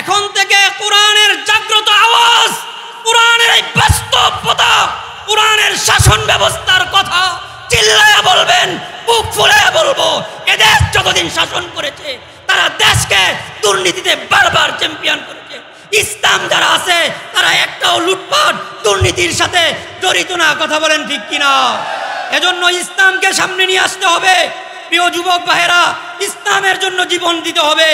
এখন থেকে কোরআনের জাগ্রত আওয়াজ কোরআনের এই বাস্তবতা কোরআনের শাসন ব্যবস্থার কথা চিল্লায়া বলবেন বুক ফুলায়া বলবো দেশ যতদিন শাসন করেছে তারা দেশকে দুর্নীতিতে বারবার চ্যাম্পিয়ন করেছে ইসলাম যারা আছে তারা একটাও লুটপাট দুর্নীতির সাথে জড়িত না কথা বলেন ঠিক কিনা এজন্য ইসলামকে সামনে নিয়ে আসতে হবে প্রিয় যুবক ভাইয়েরা ইসলামের জন্য জীবন দিতে হবে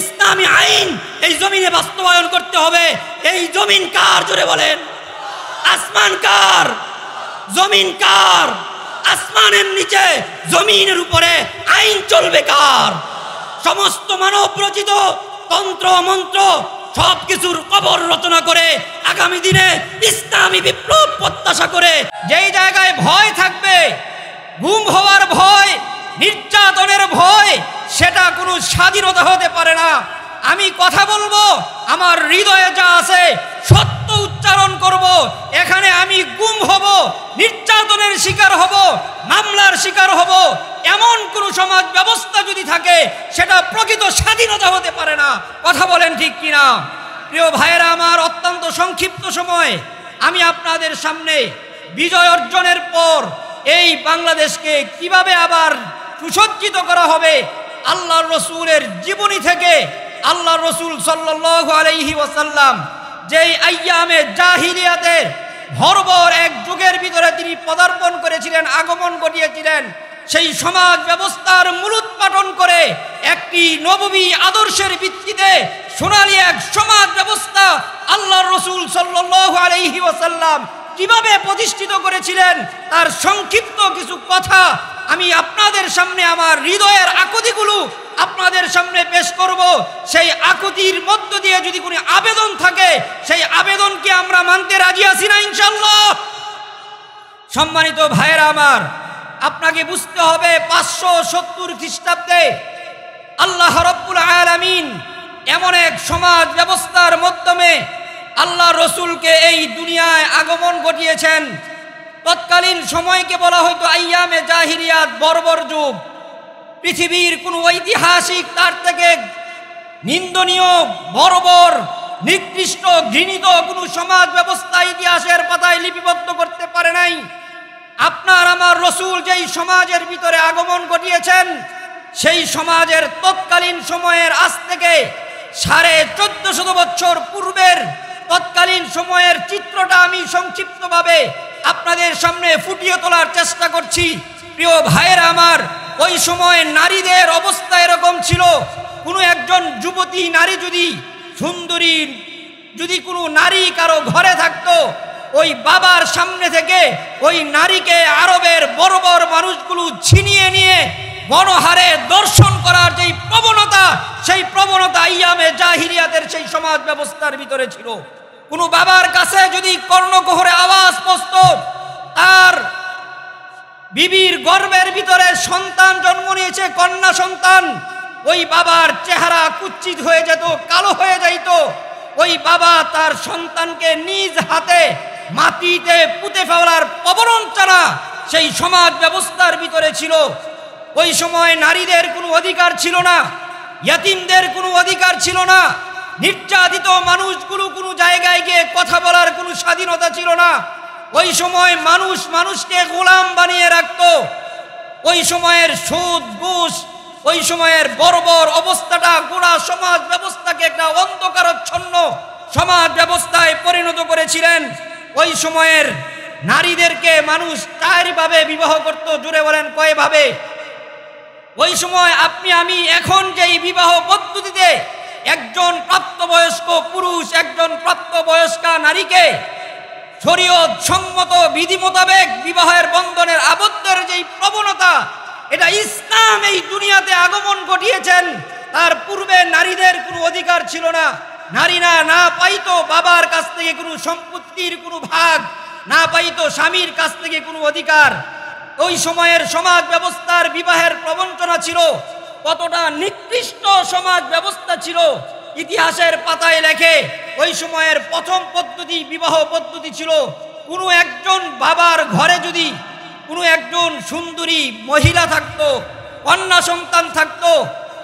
ইসলামী আইন এই জমিনে বাস্তবায়ন করতে হবে এই জমিন কার জোরে বলেন আসমান কার জমিন কার আসমানের নিচে জমিনের উপরে আইন চলবে কার সমস্ত মানব রচিত তন্ত্র মন্ত্র সব কিছুর কবর রচনা করে আগামী দিনে ইসলামী বিপ্লব প্রত্যাশা করে যেই জায়গায় ভয় থাকবে গুম হওয়ার ভয় নির্যাতনের ভয় সেটা কোনো স্বাধীনতা হতে পারে না আমি কথা বলবো আমার হৃদয়ে যা আছে সত্য উচ্চারণ করব। এখানে আমি গুম হব নির্যাতনের শিকার হব মামলার শিকার হব এমন কোন সমাজ ব্যবস্থা যদি থাকে সেটা প্রকৃত স্বাধীনতা হতে পারে না কথা বলেন ঠিক কিনা প্রিয় ভাইয়েরা আমার অত্যন্ত সংক্ষিপ্ত সময় আমি আপনাদের সামনে বিজয় অর্জনের পর এই বাংলাদেশকে কিভাবে আবার সুসজ্জিত করা হবে আল্লাহ রসুলের জীবনী থেকে আল্লাহ রসুল সাল্লাহ আলহি ওয়াসাল্লাম যেই আয়ামে জাহিলিয়াতের ভরবর এক যুগের ভিতরে তিনি পদার্পণ করেছিলেন আগমন ঘটিয়েছিলেন সেই সমাজ ব্যবস্থার মূলোৎপাটন করে একটি নবমী আদর্শের ভিত্তিতে সোনালী এক সমাজ ব্যবস্থা আল্লাহ রসুল সাল্লাহ আলহি ওয়াসাল্লাম কিভাবে প্রতিষ্ঠিত করেছিলেন তার সংক্ষিপ্ত কিছু কথা আমি আপনাদের সামনে আমার হৃদয়ের আকুতিগুলো আপনাদের সামনে পেশ করব সেই আকুতির মধ্য দিয়ে যদি কোনো আবেদন থাকে সেই আবেদনকে আমরা মানতে রাজি আছি না ইনশাল্লাহ সম্মানিত ভাইয়েরা আমার আপনাকে বুঝতে হবে পাঁচশো সত্তর খ্রিস্টাব্দে আল্লাহ রব্বুল আলামিন এমন এক সমাজ ব্যবস্থার মাধ্যমে আল্লাহ রসুলকে এই দুনিয়ায় আগমন ঘটিয়েছেন তৎকালীন সময়কে বলা হয়তো আইয়ামে জাহিরিয়াত বর্বর যুগ পৃথিবীর কোন ঐতিহাসিক তার থেকে নিন্দনীয় বর্বর নিকৃষ্ট ঘৃণিত কোনো সমাজ ব্যবস্থা ইতিহাসের পাতায় লিপিবদ্ধ করতে পারে নাই আপনার আমার রসুল যেই সমাজের ভিতরে আগমন ঘটিয়েছেন সেই সমাজের তৎকালীন সময়ের আজ থেকে সাড়ে চোদ্দ শত বছর পূর্বের তৎকালীন সময়ের চিত্রটা আমি সংক্ষিপ্তভাবে আপনাদের সামনে ফুটিয়ে তোলার চেষ্টা করছি প্রিয় ভাইয়ের আমার ওই সময় নারীদের অবস্থা এরকম ছিল কোনো একজন যুবতী নারী যদি সুন্দরী যদি কোনো নারী কারো ঘরে থাকতো ওই বাবার সামনে থেকে ওই নারীকে আরবের বড় বড় মানুষগুলো ছিনিয়ে নিয়ে মনোহারে দর্শন করার যেই প্রবণতা সেই প্রবণতা ইয়ামে জাহিরিয়াতের সেই সমাজ ব্যবস্থার ভিতরে ছিল কোনো বাবার কাছে যদি কর্ণকোহরে আওয়াজ পোস্ত আর বিবির গর্বের ভিতরে সন্তান জন্ম নিয়েছে কন্যা সন্তান ওই বাবার চেহারা কুচ্ছিত হয়ে যেত কালো হয়ে যাইত ওই বাবা তার সন্তানকে নিজ হাতে মাটিতে পুঁতে ফেলার প্রবরঞ্চনা সেই সমাজ ব্যবস্থার ভিতরে ছিল ওই সময় নারীদের কোনো অধিকার ছিল না ইয়াতিমদের কোনো অধিকার ছিল না নির্যাতিত মানুষগুলো কোনো জায়গায় গিয়ে কথা বলার কোনো স্বাধীনতা ছিল না ওই সময় মানুষ মানুষকে গোলাম বানিয়ে রাখত ওই সময়ের সুদ ঘুষ ওই সময়ের বর্বর অবস্থাটা গোড়া সমাজ ব্যবস্থাকে একটা অন্ধকারচ্ছন্ন সমাজ ব্যবস্থায় পরিণত করেছিলেন ওই সময়ের নারীদেরকে মানুষ চারভাবে বিবাহ করত জুড়ে বলেন কয়ভাবে ওই সময় আপনি আমি এখন যেই বিবাহ পদ্ধতিতে একজন প্রাপ্তবয়স্ক পুরুষ একজন প্রাপ্তবয়স্কা নারীকে শরীয়ত সম্মত বিধি মোতাবেক বিবাহের বন্ধনের আবদ্ধের যেই প্রবণতা এটা ইসলাম এই দুনিয়াতে আগমন ঘটিয়েছেন তার পূর্বে নারীদের কোনো অধিকার ছিল না নারীরা না পাইতো বাবার কাছ থেকে কোনো সম্পত্তির কোনো ভাগ না পাইতো স্বামীর কাছ থেকে কোনো অধিকার ওই সময়ের সমাজ ব্যবস্থার বিবাহের প্রবঞ্চনা ছিল কতটা নিকৃষ্ট সমাজ ব্যবস্থা ছিল ইতিহাসের পাতায় লেখে ওই সময়ের প্রথম পদ্ধতি বিবাহ পদ্ধতি ছিল কোনো একজন বাবার ঘরে যদি কোনো একজন সুন্দরী মহিলা থাকতো কন্যা সন্তান থাকতো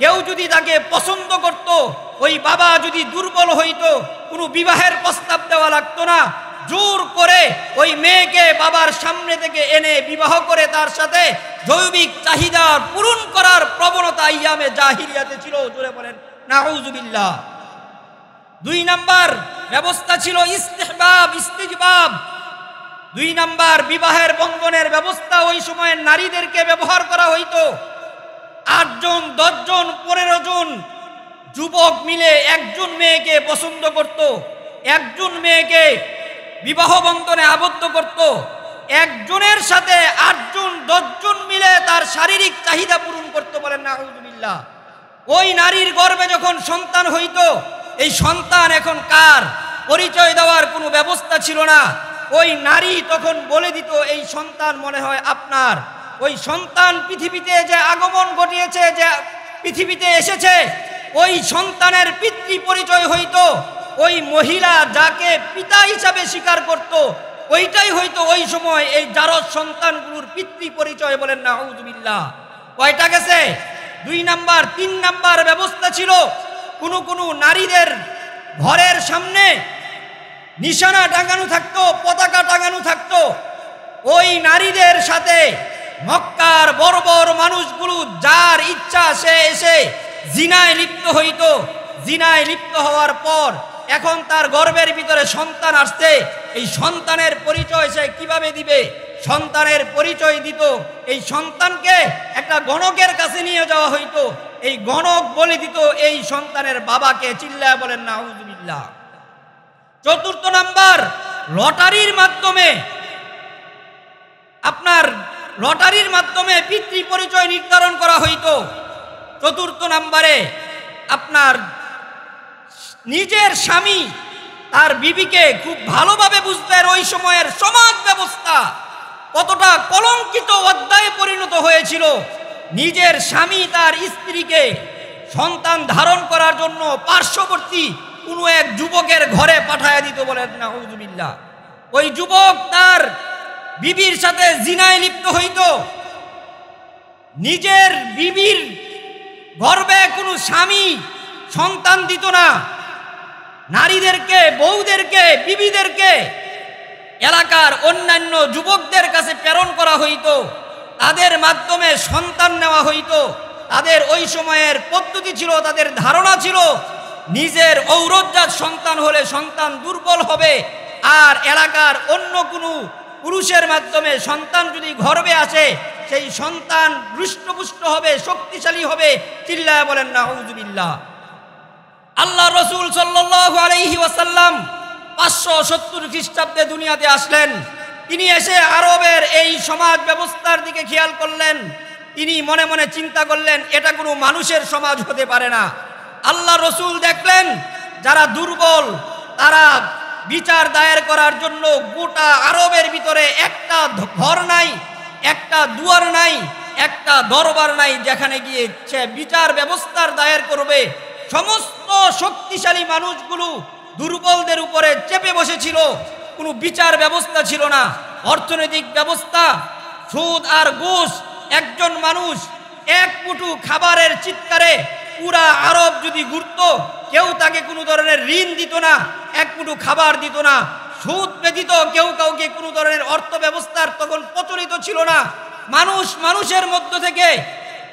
কেউ যদি তাকে পছন্দ করত ওই বাবা যদি দুর্বল হইতো কোনো বিবাহের প্রস্তাব দেওয়া লাগতো না জোর করে ওই মেয়েকে বাবার সামনে থেকে এনে বিবাহ করে তার সাথে জৈবিক চাহিদা পূরণ করার প্রবণতা ইয়ামে জাহিরিয়াতে ছিল জোরে বলেন নাহজুবিল্লা দুই নাম্বার ব্যবস্থা ছিল ইস্তেহবাব ইস্তিজবাব দুই নাম্বার বিবাহের বঙ্গনের ব্যবস্থা ওই সময়ে নারীদেরকে ব্যবহার করা হইত আটজন দশজন পনেরো জন যুবক মিলে একজন মেয়েকে পছন্দ করত একজন মেয়েকে বিবাহ বন্ধনে আবদ্ধ করত একজনের সাথে আটজন দশজন মিলে তার শারীরিক চাহিদা পূরণ করতে বলেন নাহজুবিল্লা ওই নারীর গর্বে যখন সন্তান হইত এই সন্তান এখন কার পরিচয় দেওয়ার কোনো ব্যবস্থা ছিল না ওই নারী তখন বলে দিত এই সন্তান মনে হয় আপনার ওই সন্তান পৃথিবীতে যে আগমন ঘটিয়েছে যে পৃথিবীতে এসেছে ওই সন্তানের পিতৃ পরিচয় হইতো ওই মহিলা যাকে পিতা হিসাবে স্বীকার করত ওইটাই হয়তো ওই সময় এই জারদ সন্তানগুলোর পিতৃ পরিচয় বলেন না আউজবিল্লা কয়টা গেছে দুই নাম্বার তিন নাম্বার ব্যবস্থা ছিল কোনো কোনো নারীদের ঘরের সামনে নিশানা টাঙানো থাকতো পতাকা টাঙানো থাকতো ওই নারীদের সাথে মক্কার বড় বড় মানুষগুলো যার ইচ্ছা সে এসে জিনায় লিপ্ত হইত জিনায় লিপ্ত হওয়ার পর এখন তার গর্বের ভিতরে সন্তান আসছে এই সন্তানের পরিচয় সে কিভাবে দিবে সন্তানের পরিচয় দিত এই সন্তানকে একটা গণকের কাছে নিয়ে যাওয়া হইতো এই গণক বলে দিত এই সন্তানের বাবাকে চিল্লায় বলেন নাহজুবিল্লা চতুর্থ নাম্বার লটারির মাধ্যমে আপনার লটারির মাধ্যমে পিতৃ পরিচয় নির্ধারণ করা হইতো চতুর্থ নাম্বারে আপনার নিজের স্বামী তার বিবিকে খুব ভালোভাবে বুঝতেন ওই সময়ের সমাজ ব্যবস্থা কতটা কলঙ্কিত অধ্যায়ে পরিণত হয়েছিল নিজের স্বামী তার স্ত্রীকে সন্তান ধারণ করার জন্য পার্শ্ববর্তী কোনো এক যুবকের ঘরে পাঠায় দিত বলেন নাহজুবিল্লা ওই যুবক তার বিবির সাথে জিনায় লিপ্ত হইত নিজের বিবির গর্বে কোনো স্বামী সন্তান দিত না নারীদেরকে বউদেরকে বিবিদেরকে এলাকার অন্যান্য যুবকদের কাছে প্রেরণ করা হইত তাদের মাধ্যমে সন্তান নেওয়া হইত তাদের ওই সময়ের পদ্ধতি ছিল তাদের ধারণা ছিল নিজের ঔরজ্জাত সন্তান হলে সন্তান দুর্বল হবে আর এলাকার অন্য কোনো পুরুষের মাধ্যমে সন্তান যদি গর্বে আসে সেই সন্তান হৃষ্টপুষ্ট হবে শক্তিশালী হবে চিল্লায় বলেন না হজুবিল্লা আল্লাহ রসুল সাল্লু ওয়াসাল্লাম পাঁচশো সত্তর খ্রিস্টাব্দে দুনিয়াতে আসলেন তিনি এসে আরবের এই সমাজ ব্যবস্থার দিকে খেয়াল করলেন তিনি মনে মনে চিন্তা করলেন এটা কোনো মানুষের সমাজ হতে পারে না আল্লাহ রসুল দেখলেন যারা দুর্বল তারা বিচার দায়ের করার জন্য গোটা আরবের ভিতরে একটা ঘর নাই একটা দুয়ার নাই একটা দরবার নাই যেখানে গিয়ে সে বিচার ব্যবস্থার দায়ের করবে সমস্ত শক্তিশালী মানুষগুলো দুর্বলদের উপরে চেপে বসেছিল কোনো বিচার ব্যবস্থা ছিল না অর্থনৈতিক ব্যবস্থা সুদ আর ঘুষ একজন মানুষ এক পুটু খাবারের চিৎকারে পুরা আরব যদি ঘুরত কেউ তাকে কোনো ধরনের ঋণ দিত না এক পুটু খাবার দিত না সুদ ব্যতীত কেউ কাউকে কোনো ধরনের অর্থ ব্যবস্থার তখন প্রচলিত ছিল না মানুষ মানুষের মধ্য থেকে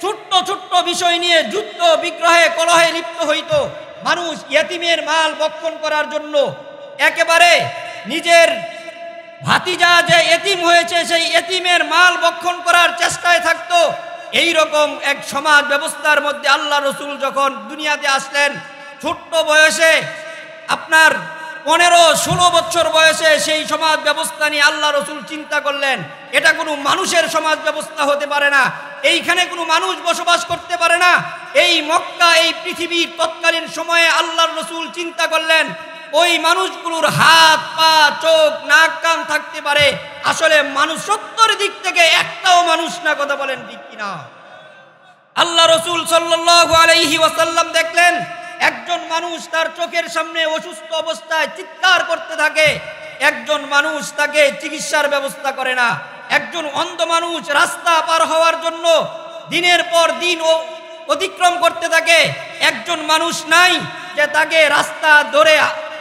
ছোট্ট ছোট্ট বিষয় নিয়ে যুদ্ধ বিগ্রহে কলহে লিপ্ত হইত মানুষ ইয়াতিমের মাল বক্ষণ করার জন্য একেবারে নিজের ভাতিজা যে এতিম হয়েছে সেই এতিমের মাল বক্ষণ করার চেষ্টায় থাকত এই রকম এক সমাজ ব্যবস্থার মধ্যে আল্লাহ রসুল যখন দুনিয়াতে আসলেন ছোট্ট বয়সে আপনার পনেরো ষোলো বছর বয়সে সেই সমাজ ব্যবস্থা নিয়ে আল্লাহ রসুল চিন্তা করলেন এটা কোনো মানুষের সমাজ ব্যবস্থা হতে পারে না এইখানে কোনো মানুষ বসবাস করতে পারে না এই মক্কা এই পৃথিবীর তৎকালীন সময়ে আল্লাহর রসুল চিন্তা করলেন ওই মানুষগুলোর হাত পা চোখ নাক কান থাকতে পারে আসলে মানুষ সত্তর দিক থেকে একটাও মানুষ না কথা বলেন ঠিক কিনা আল্লাহ রসুল সাল্লাহ আলহি ওয়াসাল্লাম দেখলেন একজন মানুষ তার চোখের সামনে অসুস্থ অবস্থায় চিৎকার করতে থাকে একজন মানুষ তাকে চিকিৎসার ব্যবস্থা করে না একজন অন্ধ মানুষ রাস্তা পার হওয়ার জন্য দিনের পর দিন ও অতিক্রম করতে থাকে একজন মানুষ নাই যে তাকে রাস্তা ধরে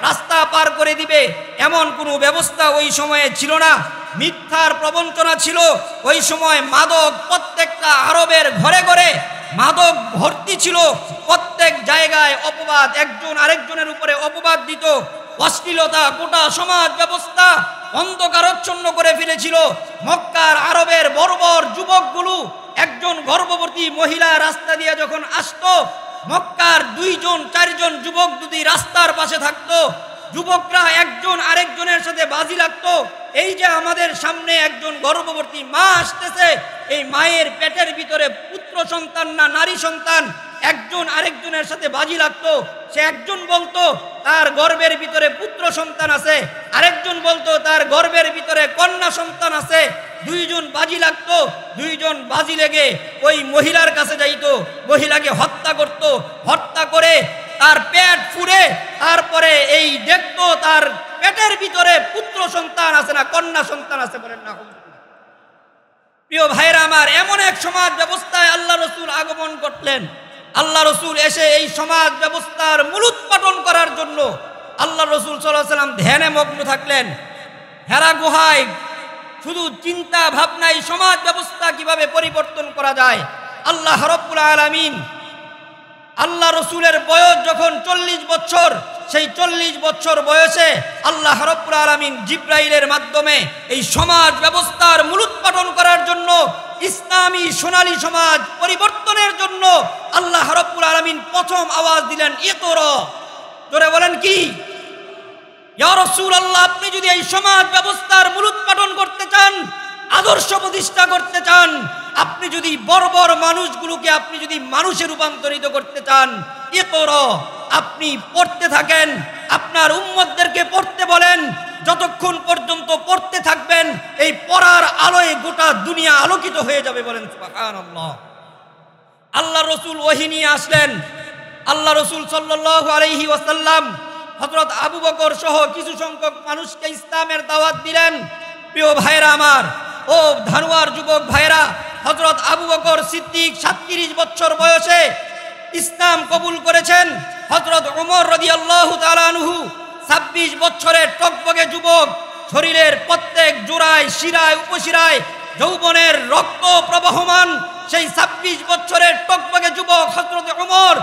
রাস্তা পার করে দিবে এমন কোনো ব্যবস্থা ওই সময়ে ছিল না মিথ্যার প্রবঞ্চনা ছিল ওই সময় মাদক প্রত্যেকটা আরবের ঘরে ঘরে মাদক ভর্তি ছিল প্রত্যেক জায়গায় অপবাদ একজন আরেকজনের উপরে অপবাদ দিত অশ্লীলতা গোটা সমাজ ব্যবস্থা অন্ধকারচ্ছন্ন করে ফেলেছিল মক্কার আরবের বর্বর যুবকগুলো একজন গর্ভবতী মহিলা রাস্তা দিয়ে যখন আসত মক্কার দুইজন চারজন যুবক যদি রাস্তার পাশে থাকতো যুবকরা একজন আরেকজনের সাথে বাজি লাগতো এই যে আমাদের সামনে এক একজন গর্ভবতী মা আসতেছে এই মায়ের পেটের ভিতরে পুত্র সন্তান না নারী সন্তান একজন আরেকজনের সাথে বাজি লাগতো সে একজন বলতো তার গর্বের ভিতরে পুত্র সন্তান আছে আরেকজন বলতো তার গর্বের ভিতরে কন্যা সন্তান আছে দুইজন বাজি লাগতো দুইজন বাজি লেগে ওই মহিলার কাছে যাইতো মহিলাকে হত্যা করত হত্যা করে তার পেট ফুরে তারপরে এই দেখতো তার পেটের ভিতরে পুত্র সন্তান আছে না কন্যা সন্তান আছে বলেন না প্রিয় ভাইরা আমার এমন এক সমাজ ব্যবস্থায় আল্লাহ রসুল আগমন করলেন আল্লাহ রসুল এসে এই সমাজ ব্যবস্থার মূলোৎপাটন করার জন্য আল্লাহ রসুল সাল্লাম ধ্যানে মগ্ন থাকলেন হেরা গুহায় শুধু চিন্তা ভাবনায় সমাজ ব্যবস্থা কিভাবে পরিবর্তন করা যায় আল্লাহ হরবুল আলমিন আল্লাহ রসুলের বয়স যখন চল্লিশ বছর সেই চল্লিশ বছর বয়সে আল্লাহ হরপুর আলমিন জিব্রাইলের মাধ্যমে এই সমাজ ব্যবস্থার মূলোৎপাটন করার জন্য ইসলামী সোনালী সমাজ পরিবর্তনের জন্য আল্লাহ হরপুর আলমিন প্রথম আওয়াজ দিলেন এ তোর তোরে বলেন কি রসুল আল্লাহ আপনি যদি এই সমাজ ব্যবস্থার মূলোৎপাটন করতে চান আদর্শ প্রতিষ্ঠা করতে চান আপনি যদি বড় বড় মানুষগুলোকে আপনি যদি মানুষে রূপান্তরিত করতে চান এ কর আপনি পড়তে থাকেন আপনার উম্মদদেরকে পড়তে বলেন যতক্ষণ পর্যন্ত পড়তে থাকবেন এই পড়ার আলোয় গোটা দুনিয়া আলোকিত হয়ে যাবে বলেন আল্লাহ রসুল ওহি নিয়ে আসলেন আল্লাহ রসুল সাল্লাহ আলহি ওয়াসাল্লাম হজরত আবু বকর সহ কিছু সংখ্যক মানুষকে ইসলামের দাওয়াত দিলেন প্রিয় ভাইরা আমার ও ধানুয়ার যুবক ভাইরা হজরত আবু বকর সিদ্দিক সাতত্রিশ বছর বয়সে ইসলাম কবুল করেছেন হজরত উমর রদি আল্লাহ তালানহু ছাব্বিশ বছরের টকবগে যুবক শরীরের প্রত্যেক জোড়ায় শিরায় উপশিরায় যৌবনের রক্ত প্রবহমান সেই ছাব্বিশ বছরের টকবগে যুবক হজরত উমর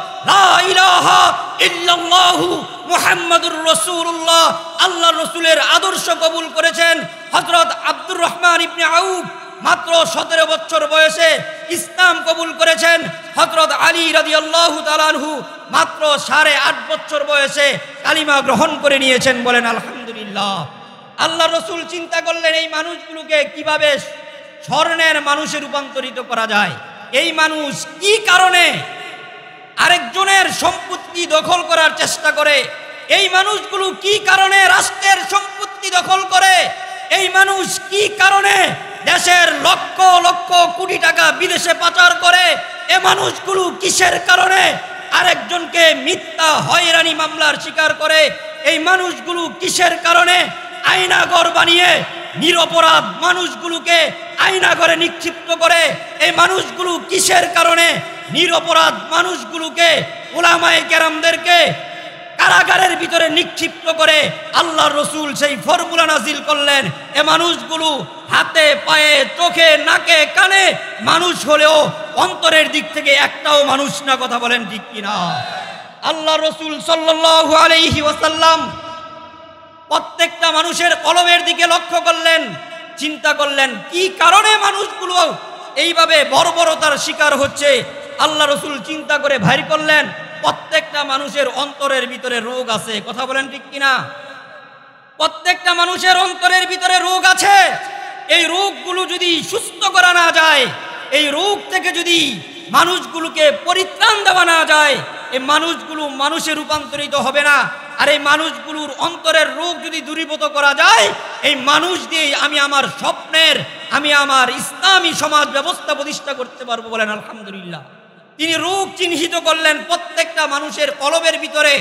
মোহাম্মদুর রসুল্লাহ আল্লাহ রসুলের আদর্শ কবুল করেছেন হজরত আব্দুর রহমান ইবনে আউব মাত্র সতেরো বছর বয়সে ইসলাম কবুল করেছেন হজরত আলী রাজি আল্লাহ তালানহু মাত্র সাড়ে আট বছর বয়সে কালিমা গ্রহণ করে নিয়েছেন বলেন আলহামদুলিল্লাহ আল্লাহ রসুল চিন্তা করলেন এই মানুষগুলোকে কিভাবে স্বর্ণের মানুষে রূপান্তরিত করা যায় এই মানুষ কি কারণে আরেকজনের সম্পত্তি দখল করার চেষ্টা করে এই মানুষগুলো কি কারণে রাষ্ট্রের সম্পত্তি দখল করে এই মানুষ কি কারণে দেশের লক্ষ লক্ষ কোটি টাকা বিদেশে পাচার করে এ মানুষগুলো কিসের কারণে আরেকজনকে মিথ্যা হয়রানি মামলার শিকার করে এই মানুষগুলো কিসের কারণে আয়নাগর বানিয়ে নিরপরাধ মানুষগুলোকে আয়নাগরে নিক্ষিপ্ত করে এই মানুষগুলো কিসের কারণে নিরপরাধ মানুষগুলোকে ওলামায় কেরামদেরকে কারাগারের ভিতরে নিক্ষিপ্ত করে আল্লাহ রসুল সেই ফর্মুলা নাজিল করলেন এ মানুষগুলো হাতে পায়ে চোখে নাকে কানে মানুষ হলেও অন্তরের দিক থেকে একটাও মানুষ না কথা বলেন ঠিক কিনা আল্লাহ রসুল সাল্লাহ আলহি ওসাল্লাম প্রত্যেকটা মানুষের কলমের দিকে লক্ষ্য করলেন চিন্তা করলেন কি কারণে মানুষগুলো এইভাবে বর্বরতার শিকার হচ্ছে আল্লাহ রসুল চিন্তা করে ভাই করলেন প্রত্যেকটা মানুষের অন্তরের ভিতরে রোগ আছে কথা বলেন ঠিক কিনা প্রত্যেকটা মানুষের অন্তরের ভিতরে রোগ আছে এই রোগগুলো যদি সুস্থ করা না যায় এই রোগ থেকে যদি মানুষগুলোকে পরিত্রাণ দেওয়া না যায় এই মানুষগুলো মানুষে রূপান্তরিত হবে না আর এই মানুষগুলোর অন্তরের রোগ যদি দূরীভূত করা যায় এই মানুষ দিয়েই আমি আমার স্বপ্নের আমি আমার ইসলামী সমাজ ব্যবস্থা প্রতিষ্ঠা করতে পারবো বলেন আলহামদুলিল্লাহ তিনি রোগ চিহ্নিত করলেন প্রত্যেকটা মানুষের কলবের ভিতরে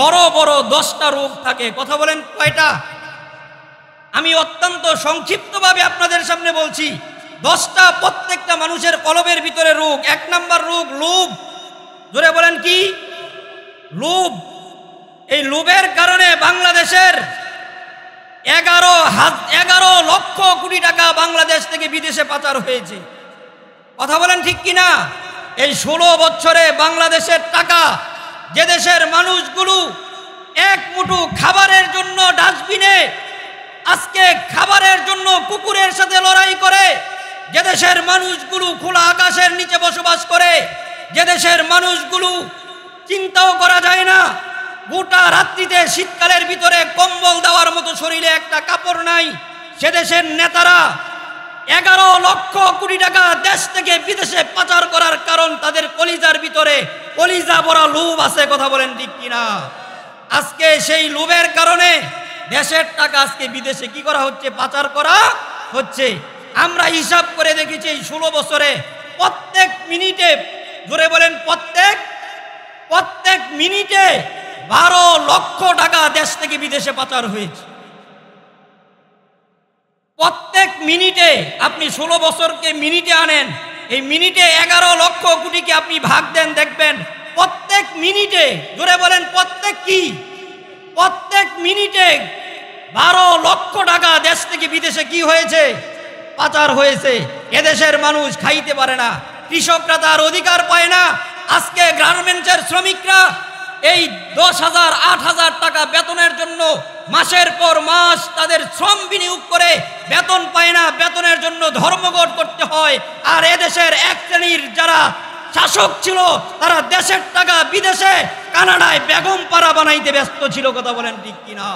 বড় বড় দশটা রোগ থাকে কথা বলেন কয়টা আমি অত্যন্ত সংক্ষিপ্তভাবে আপনাদের সামনে বলছি দশটা প্রত্যেকটা মানুষের কলবের ভিতরে রোগ এক নাম্বার রোগ লোভ ধরে বলেন কি লোভ এই লোভের কারণে বাংলাদেশের এগারো হাত এগারো লক্ষ কোটি টাকা বাংলাদেশ থেকে বিদেশে পাচার হয়েছে কথা বলেন ঠিক কিনা এই ষোলো বছরে বাংলাদেশের টাকা যে দেশের মানুষগুলো এক মুঠু খাবারের জন্য ডাস্টবিনে আজকে খাবারের জন্য কুকুরের সাথে লড়াই করে যে দেশের মানুষগুলো খোলা আকাশের নিচে বসবাস করে যে দেশের মানুষগুলো চিন্তাও করা যায় না গোটা রাত্রিতে শীতকালের ভিতরে কম্বল দেওয়ার মতো শরীরে একটা কাপড় নাই সে দেশের নেতারা এগারো লক্ষ কোটি টাকা দেশ থেকে বিদেশে পাচার করার কারণ তাদের কলিজার ভিতরে কলিজা বড় লোভ আছে কথা বলেন ঠিক কিনা আজকে সেই লোভের কারণে দেশের টাকা আজকে বিদেশে কি করা হচ্ছে পাচার করা হচ্ছে আমরা হিসাব করে দেখেছি ষোলো বছরে প্রত্যেক মিনিটে জোরে বলেন প্রত্যেক প্রত্যেক মিনিটে বারো লক্ষ টাকা দেশ থেকে বিদেশে পাচার হয়েছে প্রত্যেক মিনিটে আপনি ষোলো বছরকে মিনিটে আনেন এই মিনিটে এগারো লক্ষ কোটিকে আপনি ভাগ দেন দেখবেন প্রত্যেক মিনিটে জোরে বলেন প্রত্যেক কি প্রত্যেক মিনিটে বারো লক্ষ টাকা দেশ থেকে বিদেশে কি হয়েছে পাচার হয়েছে এদেশের মানুষ খাইতে পারে না কৃষকরা তার অধিকার পায় না আজকে গার্মেন্টসের শ্রমিকরা এই দশ হাজার আট হাজার টাকা বেতনের জন্য মাসের পর মাস তাদের শ্রম বিনিয়োগ করে বেতন পায় না বেতনের জন্য ধর্মঘট করতে হয় আর এদেশের এক শ্রেণীর যারা শাসক ছিল তারা দেশের টাকা বিদেশে কানাডায় বেগম পাড়া বানাইতে ব্যস্ত ছিল কথা বলেন ঠিক কিনা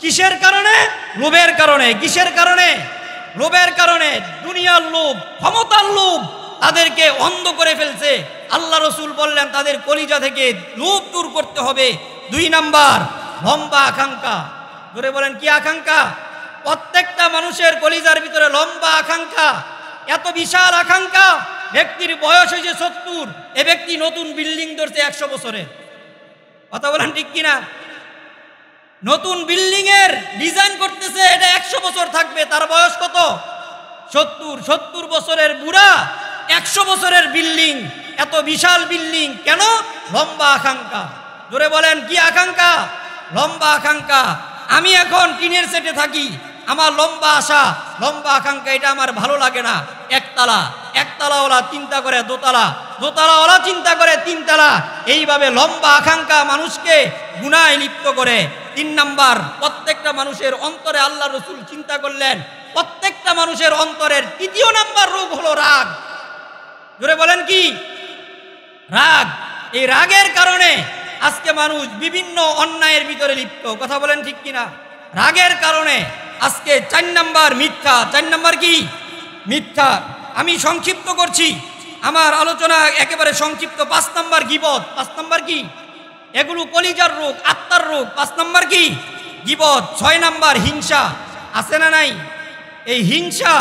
কিসের কারণে লোভের কারণে কিসের কারণে লোভের কারণে দুনিয়ার লোভ ক্ষমতার লোভ তাদেরকে অন্ধ করে ফেলছে আল্লাহ রসুল বললেন তাদের কলিজা থেকে লোভ দূর করতে হবে দুই নাম্বার লম্বা আকাঙ্ক্ষা ধরে বলেন কি আকাঙ্ক্ষা প্রত্যেকটা মানুষের কলিজার ভিতরে লম্বা আকাঙ্ক্ষা এত বিশাল আকাঙ্ক্ষা ব্যক্তির বয়স হয়েছে সত্তর এ ব্যক্তি নতুন বিল্ডিং ধরছে একশো বছরে কথা বলেন ঠিক কিনা নতুন বিল্ডিংয়ের ডিজাইন করতেছে এটা একশো বছর থাকবে তার বয়স কত সত্তর সত্তর বছরের বুড়া একশো বছরের বিল্ডিং এত বিশাল বিল্ডিং কেন লম্বা আকাঙ্ক্ষা জোরে বলেন কি আকাঙ্ক্ষা লম্বা আকাঙ্ক্ষা আমি এখন টিনের সেটে থাকি আমার লম্বা আশা লম্বা আকাঙ্ক্ষা এটা আমার ভালো লাগে না একতলা একতলাওয়ালা চিন্তা করে দোতলা দোতলাওয়ালা চিন্তা করে তিনতলা এইভাবে লম্বা আকাঙ্ক্ষা মানুষকে গুণায় লিপ্ত করে তিন নাম্বার প্রত্যেকটা মানুষের অন্তরে আল্লাহ রসুল চিন্তা করলেন প্রত্যেকটা মানুষের অন্তরের তৃতীয় নাম্বার রোগ হলো রাগ জোরে বলেন কি রাগ এই রাগের কারণে আজকে মানুষ বিভিন্ন অন্যায়ের ভিতরে লিপ্ত কথা বলেন ঠিক কিনা রাগের কারণে আজকে চার নাম্বার মিথ্যা চার নাম্বার কি মিথ্যা আমি সংক্ষিপ্ত করছি আমার আলোচনা একেবারে সংক্ষিপ্ত পাঁচ নাম্বার গিবদ পাঁচ নাম্বার কি এগুলো কলিজার রোগ আত্মার রোগ পাঁচ নাম্বার কি গিবদ ছয় নাম্বার হিংসা আছে না নাই এই হিংসা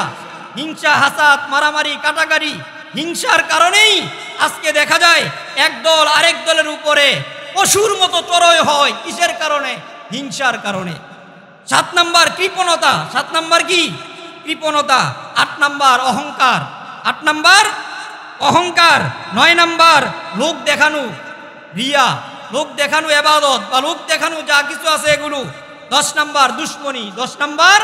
হিংসা হাসাত মারামারি কাটাকারি হিংসার কারণেই আজকে দেখা যায় এক দল আরেক দলের উপরে পশুর মতো চরয় হয় কিসের কারণে হিংসার কারণে সাত নাম্বার কৃপণতা সাত নাম্বার কি কৃপণতা আট নাম্বার অহংকার আট নাম্বার অহংকার নয় নাম্বার লোক দেখানো রিয়া লোক দেখানো এবাদত বা লোক দেখানো যা কিছু আছে এগুলো দশ নাম্বার দুশ্মনী দশ নাম্বার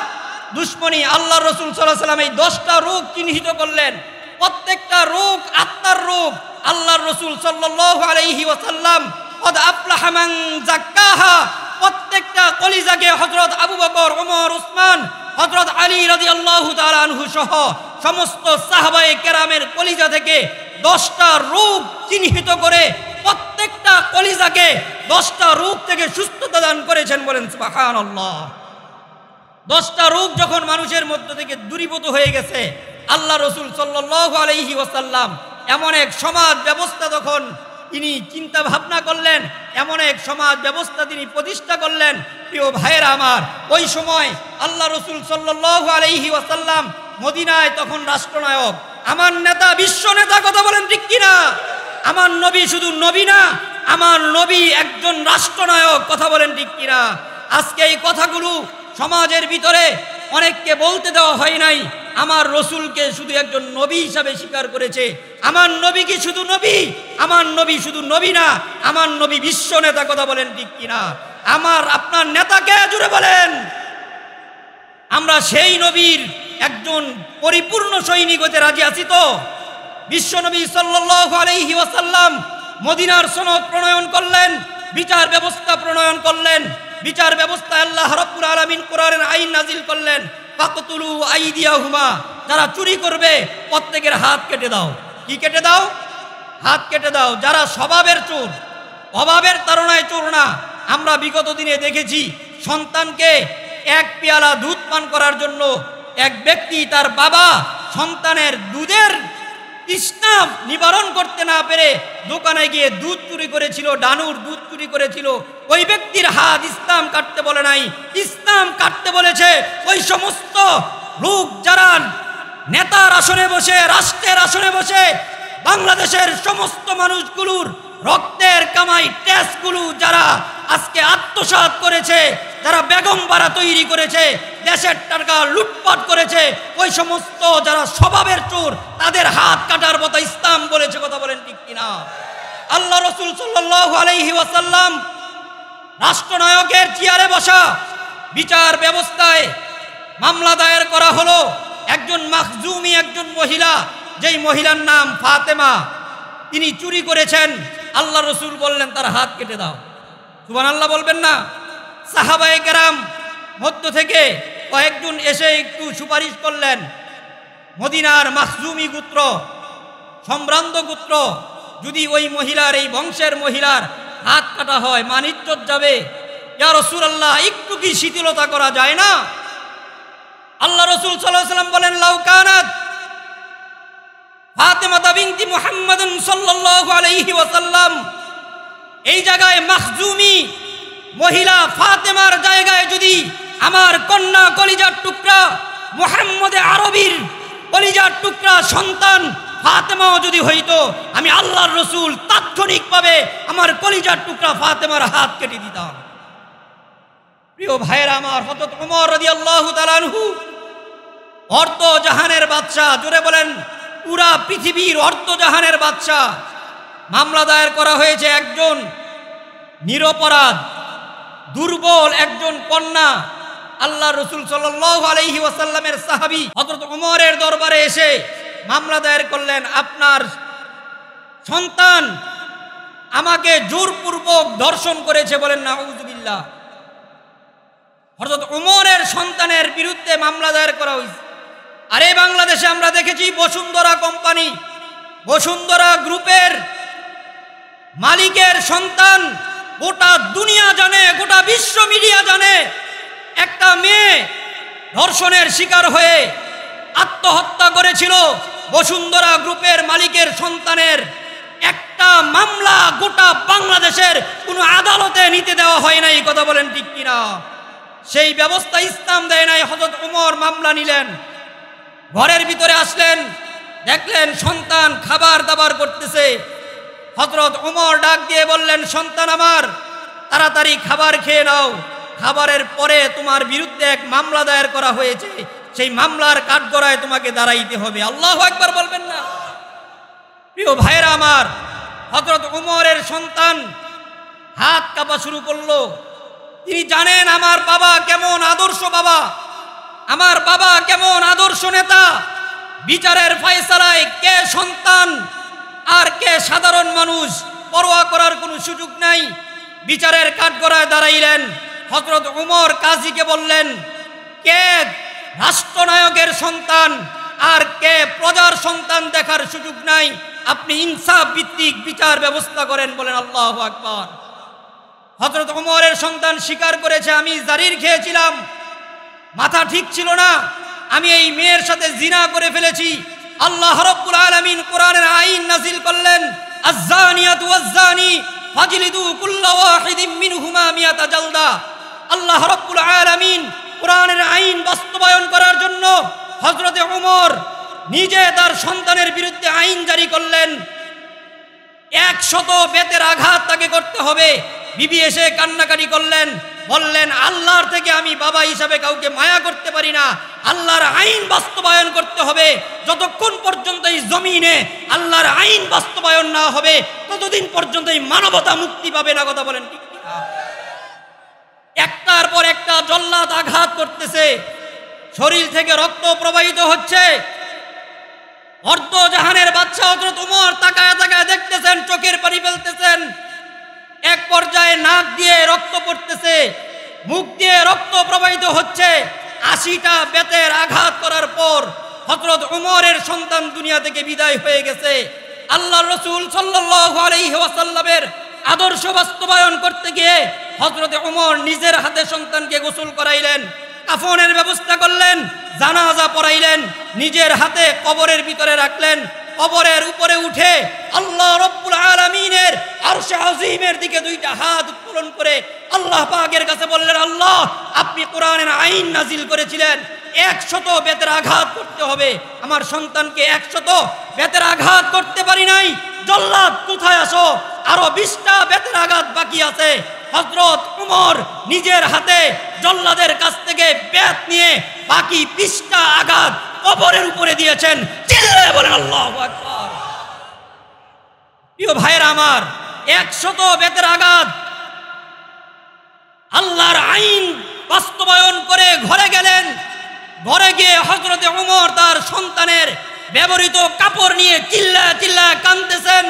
দুশ্মনী আল্লাহ রসুল সাল্লাহ সাল্লাম এই দশটা রোগ চিহ্নিত করলেন প্রত্যেকটা রোগ আত্মার রোগ আল্লাহর রসুল সাল্লাহ আলহি ওসাল্লাম অদ আফলাহামাং জাক্কাহা প্রত্যেকটা কলিজাকে হজরত আবু বকর ওমর উসমান হজরত আলী রাজি আল্লাহ তালানহু সহ সমস্ত সাহাবায়ে কেরামের কলিজা থেকে দশটা রোগ চিহ্নিত করে প্রত্যেকটা কলিজাকে দশটা রোগ থেকে সুস্থতা দান করেছেন বলেন সুবাহান দশটা রোগ যখন মানুষের মধ্য থেকে দূরীভূত হয়ে গেছে আল্লাহ রসুল সাল্লাহ আলহি ওসাল্লাম এমন এক সমাজ ব্যবস্থা তখন তিনি চিন্তা ভাবনা করলেন এমন এক সমাজ ব্যবস্থা তিনি প্রতিষ্ঠা করলেন প্রিয় ভাইয়েরা আমার ওই সময় আল্লাহ রসুল সাল্লাহ আলহি ওয়াসাল্লাম মদিনায় তখন রাষ্ট্রনায়ক আমার নেতা বিশ্ব নেতা কথা বলেন ঠিক কিনা আমার নবী শুধু নবী না আমার নবী একজন রাষ্ট্রনায়ক কথা বলেন ঠিক কিনা আজকে এই কথাগুলো সমাজের ভিতরে অনেককে বলতে দেওয়া হয় নাই আমার রসুলকে শুধু একজন নবী হিসাবে স্বীকার করেছে আমার নবী কি শুধু নবী আমার নবী শুধু নবী না আমার নবী বিশ্ব নেতা কথা বলেন ঠিক কিনা আমার আপনার নেতাকে জুড়ে বলেন আমরা সেই নবীর একজন পরিপূর্ণ সৈনিক হতে রাজি আছি তো বিশ্ব নবী সাল্লি ওসাল্লাম মদিনার সনদ প্রণয়ন করলেন বিচার ব্যবস্থা প্রণয়ন করলেন বিচার ব্যবস্থা আল্লাহ হরপুর আলমিন কোরআন আইন নাজিল করলেন ফাকতুলু হুমা যারা চুরি করবে প্রত্যেকের হাত কেটে দাও কি কেটে দাও হাত কেটে দাও যারা স্বভাবের চোর অভাবের তারণায় চোর না আমরা বিগত দিনে দেখেছি সন্তানকে এক পেয়ালা দুধ পান করার জন্য এক ব্যক্তি তার বাবা সন্তানের দুধের তৃষ্ণা নিবারণ করতে না পেরে দোকানে গিয়ে দুধ চুরি করেছিল ডানুর দুধ চুরি করেছিল ওই ব্যক্তির হাত ইসলাম কাটতে বলে নাই ইসলাম কাটতে বলেছে ওই সমস্ত লোক যারা নেতার আসনে বসে রাষ্ট্রের আসনে বসে বাংলাদেশের সমস্ত মানুষগুলোর রক্তের কামাই ট্যাক্সগুলো যারা আজকে আত্মসাত করেছে যারা বেগম বাড়া তৈরি করেছে দেশের টাকা লুটপাট করেছে ওই সমস্ত যারা স্বভাবের চোর তাদের হাত কাটার কথা ইসলাম বলেছে কথা বলেন ঠিক কিনা আল্লাহ রসুল সাল্লাহ আলহি ওয়াসাল্লাম রাষ্ট্রনায়কের চেয়ারে বসা বিচার ব্যবস্থায় মামলা দায়ের করা হলো একজন মাখজুমি একজন মহিলা যেই মহিলার নাম ফাতেমা তিনি চুরি করেছেন আল্লাহ রসুল বললেন তার হাত কেটে দাও সুবান আল্লাহ বলবেন না সাহাবাই গ্রাম মধ্য থেকে কয়েকজন এসে একটু সুপারিশ করলেন মদিনার মাসরুমি গোত্র সম্ভ্রান্ত গোত্র যদি ওই মহিলার এই বংশের মহিলার হাত কাটা হয় মানিজ্জত যাবে ইয়া রসুল আল্লাহ একটু কি শিথিলতা করা যায় না আল্লাহ রসুল সাল্লাম বলেন লাউকানাত ফাতেমা বিনতি মোহাম্মদ সাল্লাহ আলহি ওয়াসাল্লাম এই জায়গায় মাহজুমি মহিলা ফাতেমার জায়গায় যদি আমার কন্যা কলিজার টুকরা মোহাম্মদে আরবির কলিজার টুকরা সন্তান ফাতেমাও যদি হইত আমি আল্লাহর রসুল তাৎক্ষণিকভাবে আমার কলিজার টুকরা ফাতেমার হাত কেটে দিতাম প্রিয় ভাইয়েরা আমার হতত অমর রদি আল্লাহ তালানহু অর্থ জাহানের বাচ্চা জোরে বলেন পুরা পৃথিবীর অর্থ জাহানের বাচ্চা মামলা দায়ের করা হয়েছে একজন নিরপরাধ দুর্বল একজন কন্যা আল্লাহ রসুল সাল্লি আলহি ওয়াসাল্লামের সাহাবি হজরত অমরের দরবারে এসে মামলা দায়ের করলেন আপনার সন্তান আমাকে জোরপূর্বক ধর্ষণ করেছে বলেন নাহজুবিল্লা হজরত উমরের সন্তানের বিরুদ্ধে মামলা দায়ের করা হয়েছে আরে বাংলাদেশে আমরা দেখেছি বসুন্ধরা কোম্পানি বসুন্ধরা গ্রুপের মালিকের সন্তান গোটা দুনিয়া জানে গোটা বিশ্ব মিডিয়া জানে একটা মেয়ে ধর্ষণের শিকার হয়ে আত্মহত্যা করেছিল বসুন্ধরা গ্রুপের মালিকের সন্তানের একটা মামলা গোটা বাংলাদেশের কোনো আদালতে নিতে দেওয়া হয় নাই কথা বলেন ঠিক কিনা সেই ব্যবস্থা ইসলাম দেয় নাই হজরত উমর মামলা নিলেন ঘরের ভিতরে আসলেন দেখলেন সন্তান খাবার দাবার করতেছে হজরত ওমর ডাক দিয়ে বললেন সন্তান আমার তাড়াতাড়ি খাবার খেয়ে নাও খাবারের পরে তোমার বিরুদ্ধে এক মামলা দায়ের করা হয়েছে সেই মামলার কাঠগড়ায় তোমাকে দাঁড়াইতে হবে আল্লাহ একবার বলবেন না প্রিয় ভাইরা আমার হজরত উমরের সন্তান হাত কাঁপা শুরু করলো তিনি জানেন আমার বাবা কেমন আদর্শ বাবা আমার বাবা কেমন আদর্শ নেতা বিচারের ফয়সালায় কে সন্তান আর কে সাধারণ মানুষ পরোয়া করার কোনো সুযোগ নাই বিচারের কাঠগড়ায় দাঁড়াইলেন হজরত উমর কাজীকে বললেন কে রাষ্ট্রনায়কের সন্তান আর কে প্রজার সন্তান দেখার সুযোগ নাই আপনি ইনসাফ ভিত্তিক বিচার ব্যবস্থা করেন বলেন আল্লাহ আকবর হজরত উমরের সন্তান স্বীকার করেছে আমি জারির খেয়েছিলাম মাথা ঠিক ছিল না আমি এই মেয়ের সাথে জিনা করে ফেলেছি আল্লাহ রব্বুল আলমিন কোরআনের আইন নাজিল করলেন আজানিয়াত ওয়াজানি ফাজলিদু কুল্লা ওয়াহিদিম মিনহুমা মিয়াতা জালদা আল্লাহ রব্বুল আলমিন কোরআনের আইন বাস্তবায়ন করার জন্য হজরতে ওমর নিজে তার সন্তানের বিরুদ্ধে আইন জারি করলেন একশত বেতের আঘাত তাকে করতে হবে বিবি এসে কান্নাকাটি করলেন বললেন আল্লাহর থেকে আমি বাবা হিসাবে কাউকে মায়া করতে পারি না আল্লাহর আইন বাস্তবায়ন করতে হবে যতক্ষণ পর্যন্ত এই জমিনে আল্লাহর আইন বাস্তবায়ন না হবে ততদিন পর্যন্ত এই মানবতা মুক্তি পাবে না কথা বলেন একটার পর একটা জল্লাদ আঘাত করতেছে শরীর থেকে রক্ত প্রবাহিত হচ্ছে অর্ধ জাহানের বাচ্চা অত তোমার তাকায় তাকায় দেখতেছেন চোখের পানি ফেলতেছেন এক পর্যায়ে নাক দিয়ে রক্ত পড়তেছে মুখ দিয়ে রক্ত প্রবাহিত হচ্ছে আশিটা বেতের আঘাত করার পর হজরত উমরের সন্তান দুনিয়া থেকে বিদায় হয়ে গেছে আল্লাহ রসুল সাল্লাসাল্লামের আদর্শ বাস্তবায়ন করতে গিয়ে হজরত উমর নিজের হাতে সন্তানকে গোসল করাইলেন কাফনের ব্যবস্থা করলেন জানাজা পড়াইলেন নিজের হাতে কবরের ভিতরে রাখলেন কবরের উপরে উঠে আল্লাহ রব্বুল আলমিনের আরশে আজিমের দিকে দুইটা হাত উত্তোলন করে আল্লাহ পাকের কাছে বললেন আল্লাহ আপনি কোরআনের আইন নাজিল করেছিলেন একশত বেতের আঘাত করতে হবে আমার সন্তানকে একশত বেতের আঘাত করতে পারি নাই জল্লাদ কোথায় আসো আরো বিশটা বেতের আঘাত বাকি আছে হজরত উমর নিজের হাতে জল্লাদের কাছ থেকে বেত নিয়ে বাকি বিশটা আঘাত কবরের উপরে দিয়েছেন চিল্লায় বলেন আল্লাহ প্রিয় ভাইয়ের আমার একশত বেতের আঘাত আল্লাহর আইন বাস্তবায়ন করে ঘরে গেলেন ঘরে গিয়ে হজরতে উমর তার সন্তানের ব্যবহৃত কাপড় নিয়ে চিল্লা চিল্লা কাঁদতেছেন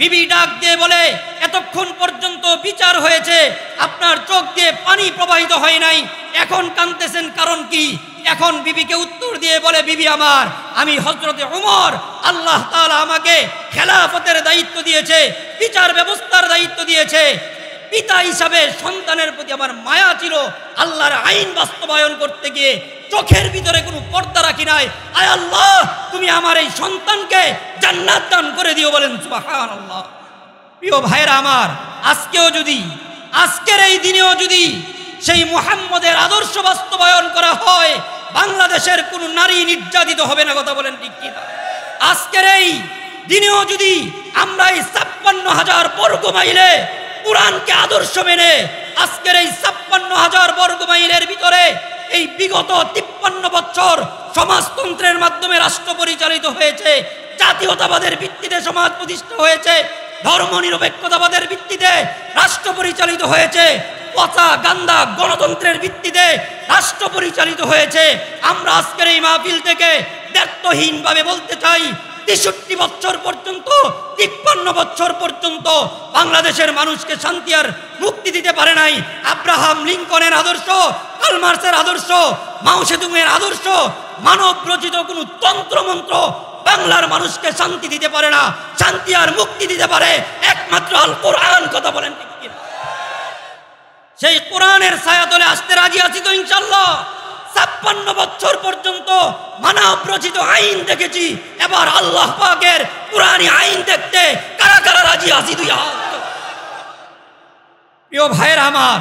বিবি ডাক দিয়ে বলে এতক্ষণ পর্যন্ত বিচার হয়েছে আপনার চোখ দিয়ে পানি প্রবাহিত হয় নাই এখন কানতেছেন কারণ কি এখন বিবিকে উত্তর দিয়ে বলে বিবি আমার আমি হজরতে উমর আল্লাহ তালা আমাকে খেলাফতের দায়িত্ব দিয়েছে বিচার ব্যবস্থার দায়িত্ব দিয়েছে পিতা হিসাবে সন্তানের প্রতি আমার মায়া ছিল আল্লাহর আইন বাস্তবায়ন করতে গিয়ে চোখের ভিতরে কোনো পর্দা রাখি নাই আয় আল্লাহ তুমি আমার এই সন্তানকে জান্নাত দান করে দিও বলেন সুবাহান আল্লাহ প্রিয় ভাইয়েরা আমার আজকেও যদি আজকের এই দিনেও যদি সেই মোহাম্মদের আদর্শ বাস্তবায়ন করা হয় বাংলাদেশের কোনো নারী নির্যাতিত হবে না কথা বলেন ঠিক কিনা আজকের এই দিনেও যদি আমরা এই ছাপ্পান্ন হাজার বর্গ মাইলে কোরআনকে আদর্শ মেনে আজকের এই ছাপ্পান্ন হাজার বর্গ মাইলের ভিতরে এই বিগত তিপ্পান্ন বছর সমাজতন্ত্রের মাধ্যমে রাষ্ট্র পরিচালিত হয়েছে জাতীয়তাবাদের ভিত্তিতে সমাজ প্রতিষ্ঠা হয়েছে ধর্ম নিরপেক্ষতাবাদের ভিত্তিতে রাষ্ট্র পরিচালিত হয়েছে পচা গান্দা গণতন্ত্রের ভিত্তিতে রাষ্ট্র পরিচালিত হয়েছে আমরা আজকের এই মাহফিল থেকে দায়িত্বহীনভাবে বলতে চাই তেষট্টি বছর পর্যন্ত তিপ্পান্ন বছর পর্যন্ত বাংলাদেশের মানুষকে শান্তি আর মুক্তি দিতে পারে নাই আব্রাহাম লিঙ্কনের আদর্শ কাল মার্সের আদর্শ মাও সেতুংয়ের আদর্শ মানব রচিত কোনো তন্ত্রমন্ত্র বাংলার মানুষকে শান্তি দিতে পারে না শান্তি আর মুক্তি দিতে পারে একমাত্র আল কোরআন কথা বলেন সেই কোরআনের ছায়াতলে আসতে রাজি আছি তো ইনশাল্লাহ ছাপ্পান্ন বছর পর্যন্ত মানব রচিত আইন দেখেছি এবার আল্লাহ পাকের কোরআন আইন দেখতে কারা কারা রাজি আছি তুই প্রিয় ভাইয়ের আমার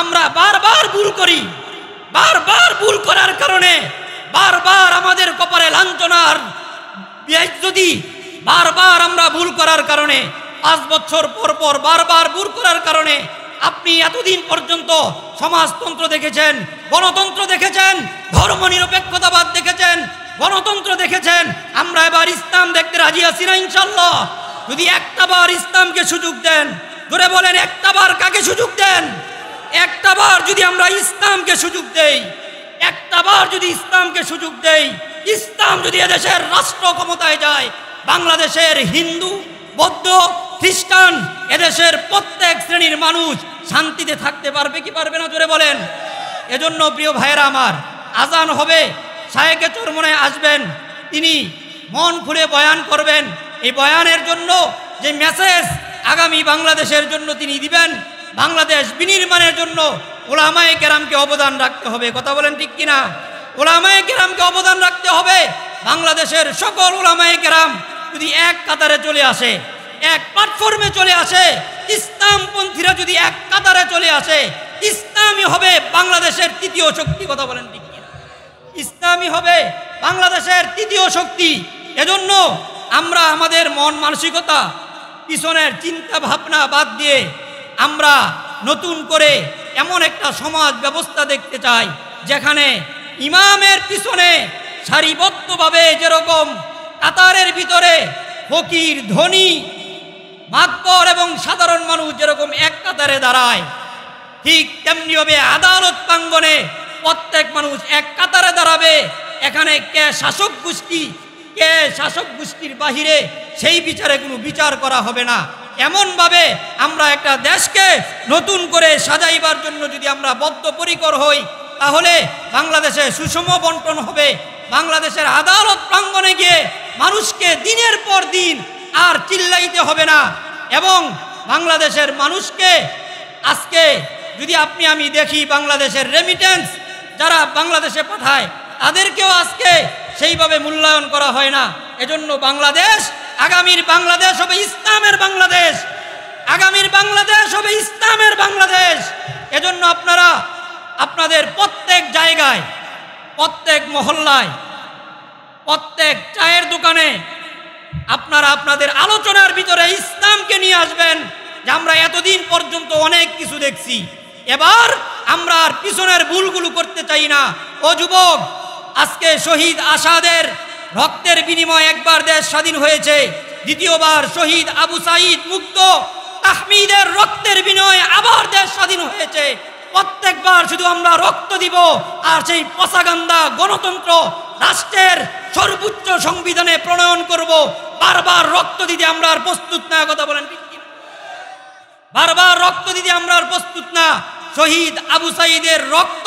আমরা বারবার ভুল করি বারবার ভুল করার কারণে বারবার আমাদের কপালে লাঞ্ছনার যদি বারবার আমরা ভুল করার কারণে পাঁচ বছর পর পর বারবার ভুল করার কারণে আপনি এতদিন পর্যন্ত সমাজতন্ত্র দেখেছেন গণতন্ত্র দেখেছেন ধর্মনিরপেক্ষতাবাদ দেখেছেন গণতন্ত্র দেখেছেন আমরা এবার ইসলাম দেখতে রাজি আছি না ইনশাল্লাহ যদি একটাবার ইসলামকে সুযোগ দেন ধরে বলেন একটাবার কাকে সুযোগ দেন একটাবার যদি আমরা ইসলামকে সুযোগ দেই একটাবার যদি ইসলামকে সুযোগ দেই ইসলাম যদি এদেশের রাষ্ট্র ক্ষমতায় যায় বাংলাদেশের হিন্দু বৌদ্ধ খ্রিস্টান এদেশের প্রত্যেক শ্রেণীর মানুষ শান্তিতে থাকতে পারবে কি পারবে না জোরে বলেন এজন্য প্রিয় ভাইয়েরা আমার আজান হবে চোর মনে আসবেন তিনি মন খুলে বয়ান করবেন এই বয়ানের জন্য যে মেসেজ আগামী বাংলাদেশের জন্য তিনি দিবেন বাংলাদেশ বিনির্মাণের জন্য ওলামায় কেরামকে অবদান রাখতে হবে কথা বলেন ঠিক কিনা ওলামায় কেরামকে অবদান রাখতে হবে বাংলাদেশের সকল ওলামায় কেরাম যদি এক কাতারে চলে আসে এক প্ল্যাটফর্মে চলে আসে ইসলামপন্থীরা যদি এক কাতারে চলে আসে ইসলামই হবে বাংলাদেশের তৃতীয় শক্তি কথা বলেন ঠিক ইসলামই হবে বাংলাদেশের তৃতীয় শক্তি এজন্য আমরা আমাদের মন মানসিকতা পিছনের চিন্তা ভাবনা বাদ দিয়ে আমরা নতুন করে এমন একটা সমাজ ব্যবস্থা দেখতে চাই যেখানে ইমামের পিছনে সারিবদ্ধভাবে যেরকম কাতারের ভিতরে ফকির ধনী মাতর এবং সাধারণ মানুষ যেরকম এক কাতারে দাঁড়ায় ঠিক তেমনি হবে আদালত প্রাঙ্গনে প্রত্যেক মানুষ এক কাতারে দাঁড়াবে এখানে কে শাসক গোষ্ঠী কে শাসক গোষ্ঠীর বাহিরে সেই বিচারে কোনো বিচার করা হবে না এমনভাবে আমরা একটা দেশকে নতুন করে সাজাইবার জন্য যদি আমরা বদ্ধপরিকর হই তাহলে বাংলাদেশে সুষম বন্টন হবে বাংলাদেশের আদালত প্রাঙ্গণে গিয়ে মানুষকে দিনের পর দিন আর চিল্লাইতে হবে না এবং বাংলাদেশের মানুষকে আজকে যদি আপনি আমি দেখি বাংলাদেশের রেমিটেন্স যারা বাংলাদেশে পাঠায় তাদেরকেও আজকে সেইভাবে মূল্যায়ন করা হয় না এজন্য বাংলাদেশ আগামীর বাংলাদেশ হবে ইসলামের বাংলাদেশ আগামীর বাংলাদেশ হবে ইসলামের বাংলাদেশ এজন্য আপনারা আপনাদের প্রত্যেক জায়গায় প্রত্যেক মহল্লায় প্রত্যেক চায়ের দোকানে আপনারা আপনাদের আলোচনার ভিতরে ইসলামকে নিয়ে আসবেন যে আমরা এতদিন পর্যন্ত অনেক কিছু দেখছি এবার আমরা আর পিছনের ভুলগুলো করতে চাই না ও যুবক আজকে শহীদ আসাদের রক্তের বিনিময়ে একবার দেশ স্বাধীন হয়েছে দ্বিতীয়বার শহীদ আবু সাইদ মুক্ত তাহমিদের রক্তের বিনিময়ে আবার দেশ স্বাধীন হয়েছে প্রত্যেকবার শুধু আমরা রক্ত দিব আর সেই পশাগান্দা গণতন্ত্র রাষ্ট্রের সর্বোচ্চ সংবিধানে প্রণয়ন করব বারবার রক্ত দিতে আমরা আর প্রস্তুত না কথা বলেন বারবার রক্ত দিতে আমরা আর প্রস্তুত না শহীদ আবু সাইদের রক্ত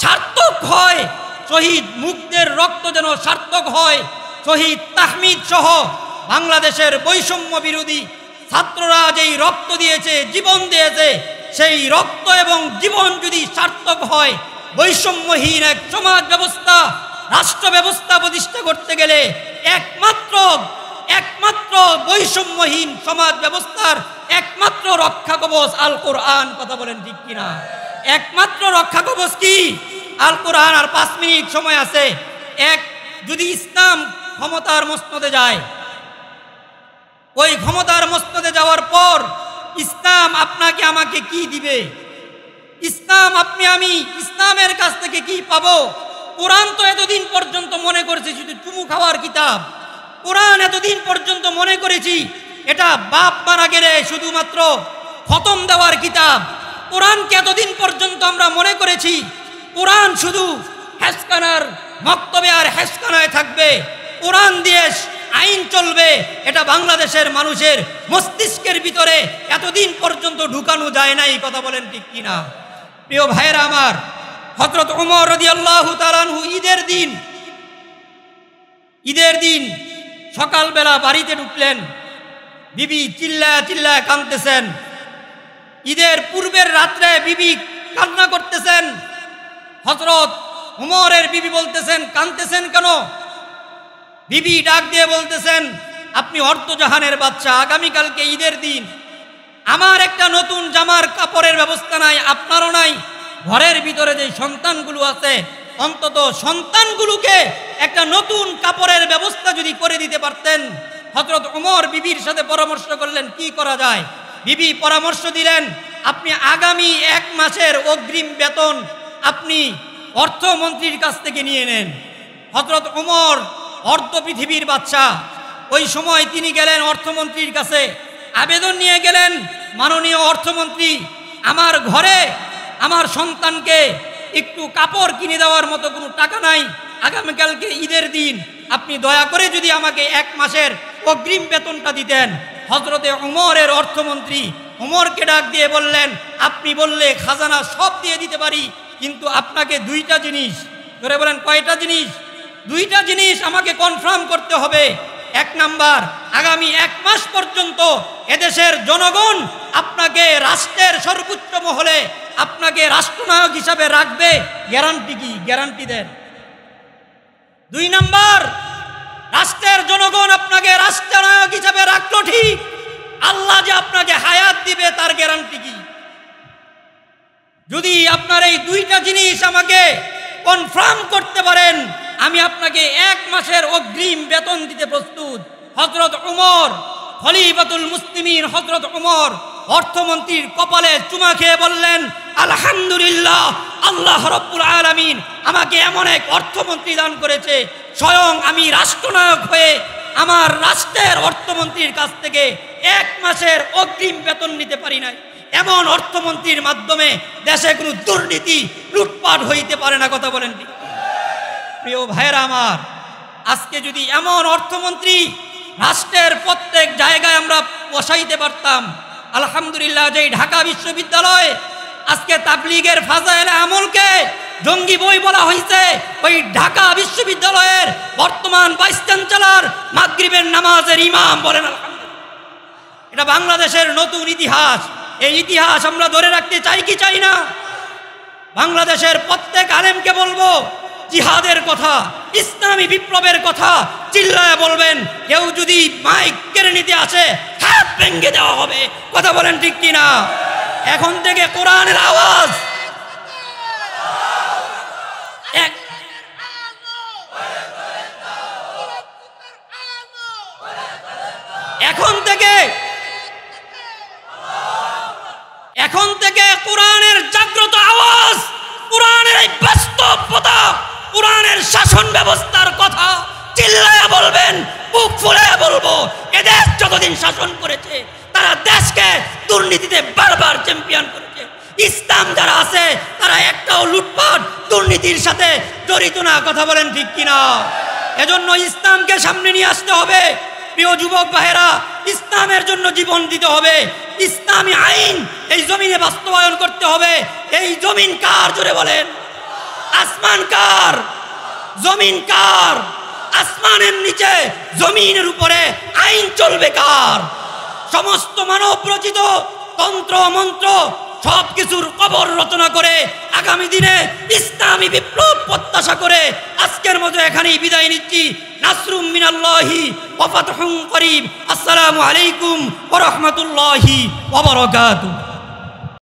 সার্থক হয় শহীদ মুক্তের রক্ত যেন সার্থক হয় শহীদ তাহমিদ সহ বাংলাদেশের বৈষম্য বিরোধী ছাত্ররা যেই রক্ত দিয়েছে জীবন দিয়েছে সেই রক্ত এবং জীবন যদি সার্থক হয় বৈষম্যহীন এক সমাজ ব্যবস্থা রাষ্ট্র ব্যবস্থা প্রতিষ্ঠা করতে গেলে একমাত্র একমাত্র বৈষম্যহীন সমাজ ব্যবস্থার একমাত্র রক্ষা কবচ আল কোরআন কথা বলেন ঠিক কিনা একমাত্র রক্ষা কবচ কি আল কোরআন আর পাঁচ মিনিট সময় আছে এক যদি ইসলাম ক্ষমতার মস্তদে যায় ওই ক্ষমতার মস্তদে যাওয়ার পর ইসলাম আপনাকে আমাকে কি দিবে ইসলাম আপনি আমি ইসলামের কাছ থেকে কি পাবো কোরআন তো এতদিন পর্যন্ত মনে করেছি শুধু চুমু খাওয়ার কিতাব কোরআন এতদিন পর্যন্ত মনে করেছি এটা বাপ মারা গেলে শুধুমাত্র খতম দেওয়ার কিতাব কোরআনকে এতদিন পর্যন্ত আমরা মনে করেছি কোরআন শুধু হেসকানার বক্তব্যে আর হেসকানায় থাকবে কোরআন দিয়ে আইন চলবে এটা বাংলাদেশের মানুষের মস্তিষ্কের ভিতরে এতদিন পর্যন্ত ঢুকানো যায় নাই কথা বলেন ঠিক কিনা প্রিয় ভাইয়েরা আমার হজরত উমর রদি আল্লাহ তালানহু ঈদের দিন ঈদের দিন সকালবেলা বাড়িতে ঢুকলেন বিবি চিল্লা চিল্লা কাঁদতেছেন ঈদের পূর্বের রাত্রে বিবি কান্না করতেছেন হজরত উমরের বিবি বলতেছেন কানতেছেন কেন বিবি ডাক দিয়ে বলতেছেন আপনি অর্থজাহানের বাচ্চা আগামীকালকে ঈদের দিন আমার একটা নতুন জামার কাপড়ের ব্যবস্থা নাই আপনারও নাই ঘরের ভিতরে যে সন্তানগুলো আছে অন্তত সন্তানগুলোকে একটা নতুন কাপড়ের ব্যবস্থা যদি করে দিতে পারতেন হজরত ওমর বিবির সাথে পরামর্শ করলেন কি করা যায় বিবি পরামর্শ দিলেন আপনি আগামী এক মাসের অগ্রিম বেতন আপনি অর্থমন্ত্রীর কাছ থেকে নিয়ে নেন হজরত ওমর অর্ধ পৃথিবীর বাচ্চা ওই সময় তিনি গেলেন অর্থমন্ত্রীর কাছে আবেদন নিয়ে গেলেন মাননীয় অর্থমন্ত্রী আমার ঘরে আমার সন্তানকে একটু কাপড় কিনে দেওয়ার মতো কোনো টাকা নাই আগামীকালকে ঈদের দিন আপনি দয়া করে যদি আমাকে এক মাসের অগ্রিম বেতনটা দিতেন হজরতে ওমরের অর্থমন্ত্রী ওমরকে ডাক দিয়ে বললেন আপনি বললে খাজানা সব দিয়ে দিতে পারি কিন্তু আপনাকে দুইটা জিনিস ধরে বলেন কয়টা জিনিস দুইটা জিনিস আমাকে কনফার্ম করতে হবে এক নাম্বার আগামী এক মাস পর্যন্ত এদেশের জনগণ আপনাকে রাষ্ট্রের সর্বোচ্চ মহলে আপনাকে রাষ্ট্রনায়ক হিসাবে রাখবে গ্যারান্টি কি গ্যারান্টি দেন দুই নাম্বার রাষ্ট্রের জনগণ আপনাকে রাষ্ট্রনায়ক হিসাবে রাখলো ঠিক আল্লাহ যে আপনাকে হায়াত দিবে তার গ্যারান্টি কি যদি আপনার এই দুইটা জিনিস আমাকে কনফার্ম করতে পারেন আমি আপনাকে এক মাসের অগ্রিম বেতন দিতে প্রস্তুত হজরত উমর খলিফাতুল মুসলিমিন হজরত উমর অর্থমন্ত্রীর কপালে চুমা খেয়ে বললেন আলহামদুলিল্লাহ আল্লাহ রব্বুল আলমিন আমাকে এমন এক অর্থমন্ত্রী দান করেছে স্বয়ং আমি রাষ্ট্রনায়ক হয়ে আমার রাষ্ট্রের অর্থমন্ত্রীর কাছ থেকে এক মাসের অগ্রিম বেতন নিতে পারি নাই এমন অর্থমন্ত্রীর মাধ্যমে দেশে কোনো দুর্নীতি লুটপাট হইতে পারে না কথা বলেন প্রিয় ভাইয়েরা আমার আজকে যদি এমন অর্থমন্ত্রী রাষ্ট্রের প্রত্যেক জায়গায় আমরা বসাইতে পারতাম আলহামদুলিল্লাহ যে ঢাকা বিশ্ববিদ্যালয় আজকে তাবলিগের ফাজাইল আমলকে জঙ্গি বই বলা হয়েছে ওই ঢাকা বিশ্ববিদ্যালয়ের বর্তমান ভাইস চ্যান্সেলর মাগরিবের নামাজের ইমাম বলেন এটা বাংলাদেশের নতুন ইতিহাস এই ইতিহাস আমরা ধরে রাখতে চাই কি চাই না বাংলাদেশের প্রত্যেক আলেমকে বলবো জিহাদের কথা ইসলামী বিপ্লবের কথা চিল্লায় বলবেন কেউ যদি মাইক কেড়ে নিতে আসে হাত ভেঙে দেওয়া হবে কথা বলেন ঠিক কিনা এখন থেকে কোরআনের আওয়াজ এক এখন থেকে জাগ্রত আওয়াজ কোরআনের এই বাস্তবতা কোরআনের শাসন ব্যবস্থার কথা চিল্লায়া বলবেন বুক ফুলায়া বলবো এ দেশ যতদিন শাসন করেছে তারা দেশকে দুর্নীতিতে বারবার চ্যাম্পিয়ন করেছে ইসলাম যারা আছে তারা একটাও লুটপাট দুর্নীতির সাথে জড়িত না কথা বলেন ঠিক কিনা এজন্য ইসলামকে সামনে নিয়ে আসতে হবে প্রিয় যুবক ভাইয়েরা ইসলামের জন্য জীবন দিতে হবে ইসলামী আইন এই জমিনে বাস্তবায়ন করতে হবে এই জমিন কার জোরে বলেন আসমান কার জমিন কার আসমানের নিচে জমিনের উপরে আইন চলবে কার সমস্ত মানব রচিত তন্ত্র মন্ত্র সব কিছুর কবর রচনা করে আগামী দিনে ইসলামী বিপ্লব প্রত্যাশা করে আজকের মতো এখানেই বিদায় নিচ্ছি নাসরুম মিনাল্লাহি ওফাতহুম করিম আসসালামু আলাইকুম ওয়া রাহমাতুল্লাহি ওয়া বারাকাতুহু